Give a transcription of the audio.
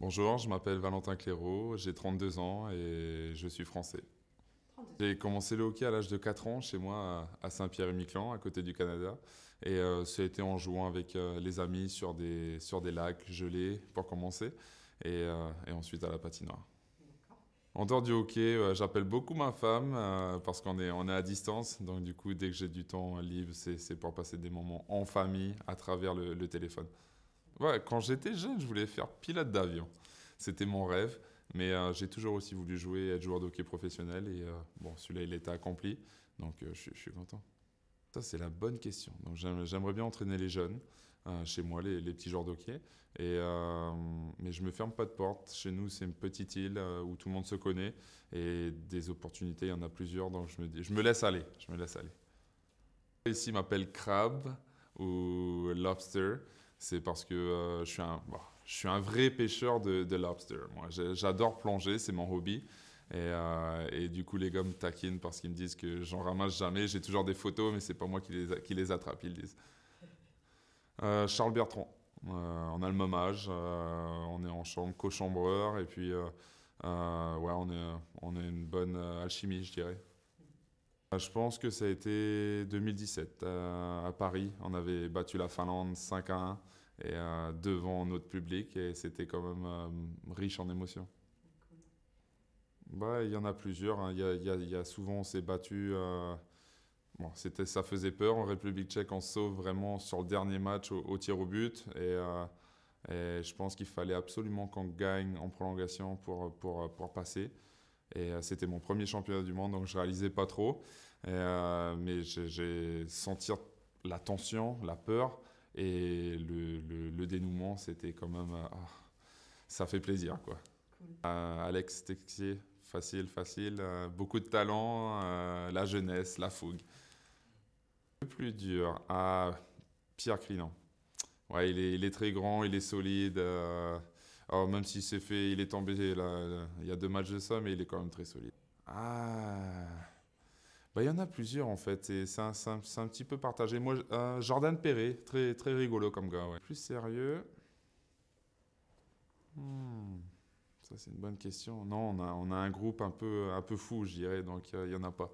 Bonjour, je m'appelle Valentin Clairaut, j'ai 32 ans et je suis français. J'ai commencé le hockey à l'âge de 4 ans chez moi à Saint-Pierre-et-Miquelon, à côté du Canada. Et euh, ça a été en jouant avec euh, les amis sur des, sur des lacs gelés pour commencer et, euh, ensuite à la patinoire. En dehors du hockey, j'appelle beaucoup ma femme parce qu'on est, on est à distance. Donc du coup, dès que j'ai du temps libre, c'est pour passer des moments en famille à travers le téléphone. Ouais, quand j'étais jeune, je voulais faire pilote d'avion. C'était mon rêve. Mais euh, j'ai toujours aussi voulu jouer, être joueur de hockey professionnel. Et euh, bon, celui-là, il était accompli. Donc, euh, je, suis content. Ça, c'est la bonne question. Donc, j'aimerais bien entraîner les jeunes, chez moi, les, petits joueurs de hockey. Et, mais je ne me ferme pas de porte. Chez nous, c'est une petite île où tout le monde se connaît. Et des opportunités, il y en a plusieurs. Donc, je me, dis, je me laisse aller. Je me laisse aller. Ici, m'appelle Crab ou Lobster c'est parce que euh, je, suis un, bah, je suis un vrai pêcheur de, de lobster. Moi, j'adore plonger, c'est mon hobby. Et, euh, et, du coup, les gars me taquinent parce qu'ils me disent que j'en ramasse jamais. J'ai toujours des photos, mais c'est pas moi qui les, qui les attrape, ils disent. Euh, Charles Bertrand. on a le même âge. on est en chambre, co Et puis, ouais, on est, on est une bonne alchimie, je dirais. Ah, je pense que ça a été 2017 euh, à Paris. On avait battu la Finlande 5 à 1 et, euh, devant notre public et c'était quand même euh, riche en émotions. Il y en a plusieurs. Hein. Il a souvent on s'est battu. ça faisait peur. En République tchèque, on se sauve vraiment sur le dernier match au, tir au but. Et, je pense qu'il fallait absolument qu'on gagne en prolongation pour, pour passer. Et euh, c'était mon premier championnat du monde, donc je réalisais pas trop. Euh, mais j'ai senti la tension, la peur. Et le, dénouement, c'était quand même. Euh, ah, ça fait plaisir, quoi. Alex Texier, facile, facile. beaucoup de talent, la jeunesse, la fougue. Le plus dur, à ah, Pierre Crinan. Ouais, il est, très grand, il est solide. Alors même s'il s'est fait, il est tombé là, il y a deux matchs de ça, mais il est quand même très solide. Ah, bah, il y en a plusieurs en fait, et c'est un, petit peu partagé. Moi, euh, Jordan Perret, très, très rigolo comme gars. Plus sérieux. Hmm. Ça c'est une bonne question. Non, on a, on a un groupe un peu, un peu fou, je dirais, donc euh, il y n'y en a pas.